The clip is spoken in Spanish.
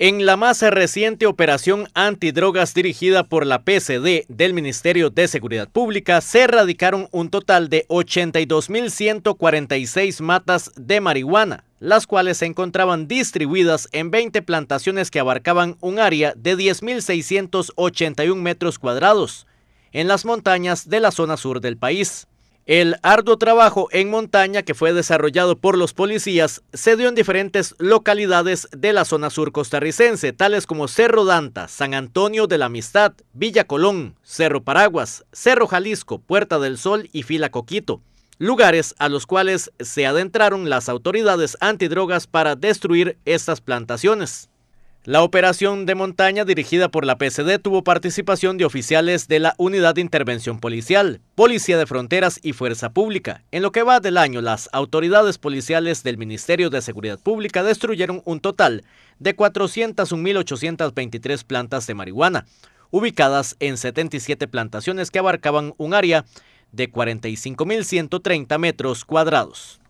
En la más reciente operación antidrogas dirigida por la PCD del Ministerio de Seguridad Pública, se erradicaron un total de 82.146 matas de marihuana, las cuales se encontraban distribuidas en 20 plantaciones que abarcaban un área de 10.681 metros cuadrados en las montañas de la zona sur del país. El arduo trabajo en montaña que fue desarrollado por los policías se dio en diferentes localidades de la zona sur costarricense, tales como Cerro Danta, San Antonio de la Amistad, Villa Colón, Cerro Paraguas, Cerro Jalisco, Puerta del Sol y Fila Coquito, lugares a los cuales se adentraron las autoridades antidrogas para destruir estas plantaciones. La operación de montaña dirigida por la PCD tuvo participación de oficiales de la Unidad de Intervención Policial, Policía de Fronteras y Fuerza Pública. En lo que va del año, las autoridades policiales del Ministerio de Seguridad Pública destruyeron un total de 401.823 plantas de marihuana, ubicadas en 77 plantaciones que abarcaban un área de 45.130 metros cuadrados.